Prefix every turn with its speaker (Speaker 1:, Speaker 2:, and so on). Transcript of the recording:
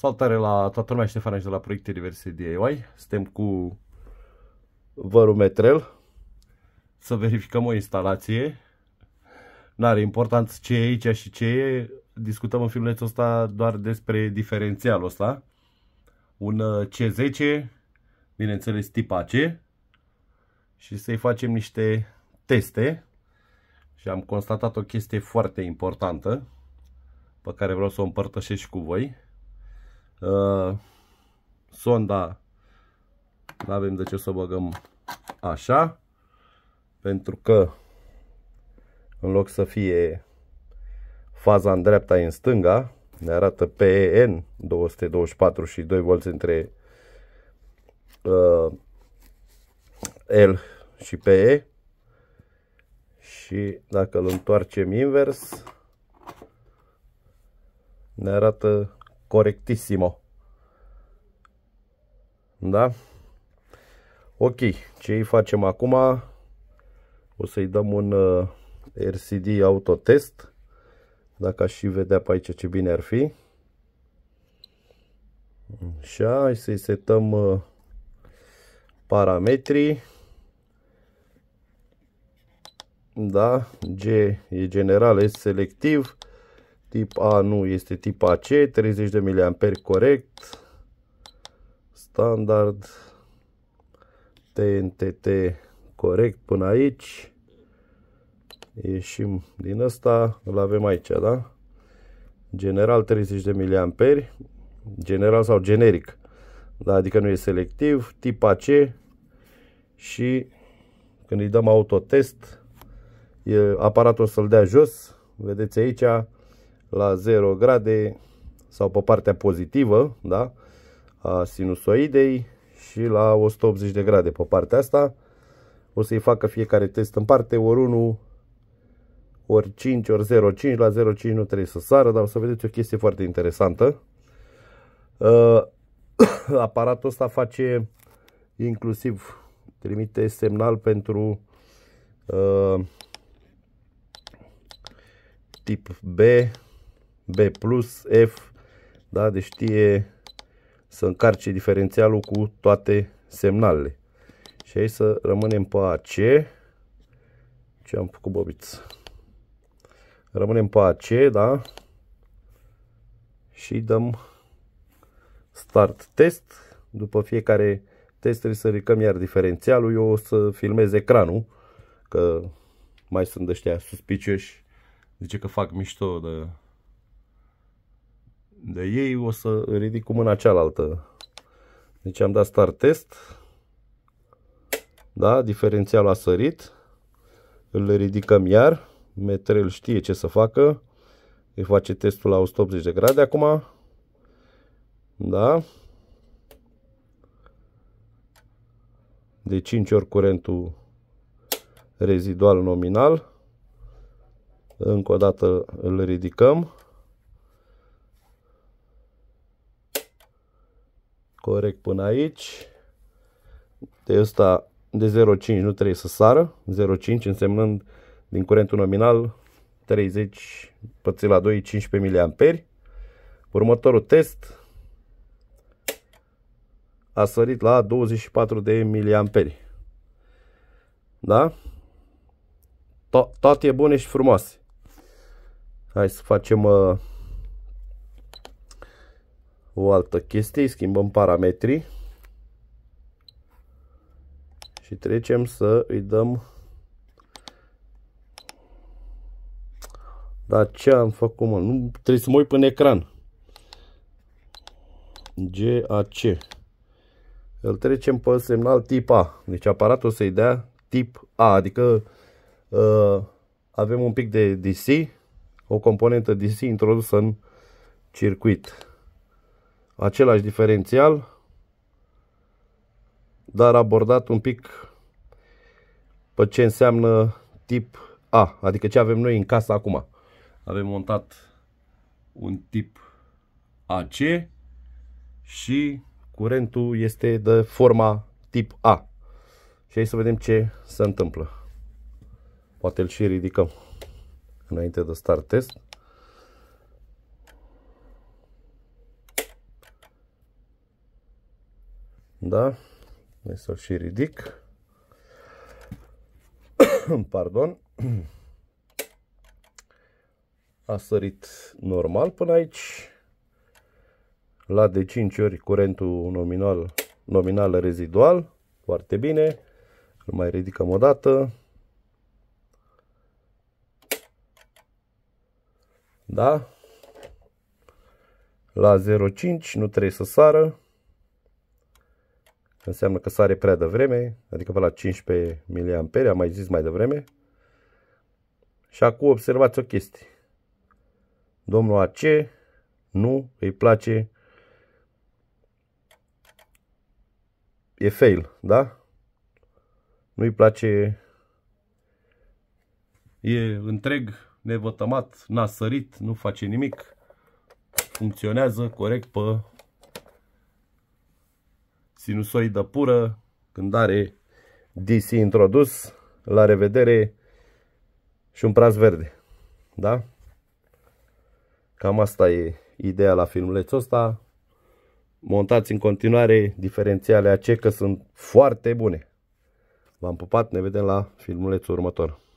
Speaker 1: Salutare la toată lumea, Ștefan de la Proiecte Diverse DIY. Suntem cu vărul Metrel. Să verificăm o instalație. N-are importanță ce e aici și ce e. Discutăm în filmulețul ăsta doar despre diferențialul ăsta. Un uh, C10, bineînțeles tip AC. Și să-i facem niște teste. Și am constatat o chestie foarte importantă pe care vreau să o împărtășesc și cu voi Uh, sonda nu avem de ce să o băgăm așa, pentru că în loc să fie faza în dreapta e în stânga, ne arată PEN 224 și 2V între uh, L și PE și dacă îl întoarcem invers ne arată corectissimo. Da? Ok, ce îi facem acum? O să-i dăm un uh, RCD autotest. Dacă aș și vedea pe aici ce bine ar fi. Așa, hai să-i setăm uh, parametrii. Da, G e general, S selectiv. Tip A nu, este tip AC, 30 de mA corect, standard, TNTT corect până aici. Ieșim din ăsta, îl avem aici, da? General 30 de mA, general sau generic, da? adică nu e selectiv, tip AC și când îi dăm autotest, e, aparatul o să-l dea jos, vedeți aici, la 0 grade sau pe partea pozitivă da? a sinusoidei și la 180 de grade pe partea asta. O să-i facă fiecare test în parte, ori 1, ori 5, ori 0,5. La 0,5 nu trebuie să sară, dar o să vedeți o chestie foarte interesantă. Uh, aparatul ăsta face inclusiv trimite semnal pentru uh, tip B B+, plus F, da? deci știe să încarce diferențialul cu toate semnalele. Și aici să rămânem pe AC. Ce am făcut bobiț? Rămânem pe AC, da? Și dăm start test. După fiecare test trebuie să ridicăm iar diferențialul. Eu o să filmez ecranul, că mai sunt ăștia suspicioși. Zice că fac mișto de de ei o să ridic cu mâna cealaltă. Deci am dat start test. Da, diferențialul a sărit. Îl ridicăm iar. Metrel știe ce să facă. Îi face testul la 180 de grade acum. Da. De 5 ori curentul rezidual nominal. Încă o dată îl ridicăm. Corect până aici. De ăsta de 0,5 nu trebuie să sară. 0,5 însemnând din curentul nominal 30 pățit la 2, 15 mA. Următorul test a sărit la 24 de miliamperi. Da? To toate bune și frumoase. Hai să facem uh, o altă chestie, schimbăm parametrii și trecem să îi dăm Dar ce am făcut, mă? Nu, trebuie să mă uit până ecran. GAC. Îl trecem pe semnal tip A. Deci aparatul să-i dea tip A, adică uh, avem un pic de DC, o componentă DC introdusă în circuit același diferențial, dar abordat un pic pe ce înseamnă tip A, adică ce avem noi în casă acum. Avem montat un tip AC și curentul este de forma tip A. Și aici să vedem ce se întâmplă. Poate îl și ridicăm înainte de start test. Da? Hai să-l și ridic. Pardon. A sărit normal până aici. La de 5 ori curentul nominal, nominal rezidual. Foarte bine. Îl mai ridicăm o dată. Da? La 0,5 nu trebuie să sară. Înseamnă că sare prea devreme, adică pe la 15 mA, am mai zis mai devreme. Și acum observați o chestie. Domnul AC nu îi place e fail, da? Nu-i place e întreg, nevătămat, n-a sărit, nu face nimic, funcționează corect pe sinusoidă pură, când are DC introdus. La revedere și un praz verde. Da? Cam asta e ideea la filmulețul ăsta. Montați în continuare diferențiale AC că sunt foarte bune. V-am pupat, ne vedem la filmulețul următor.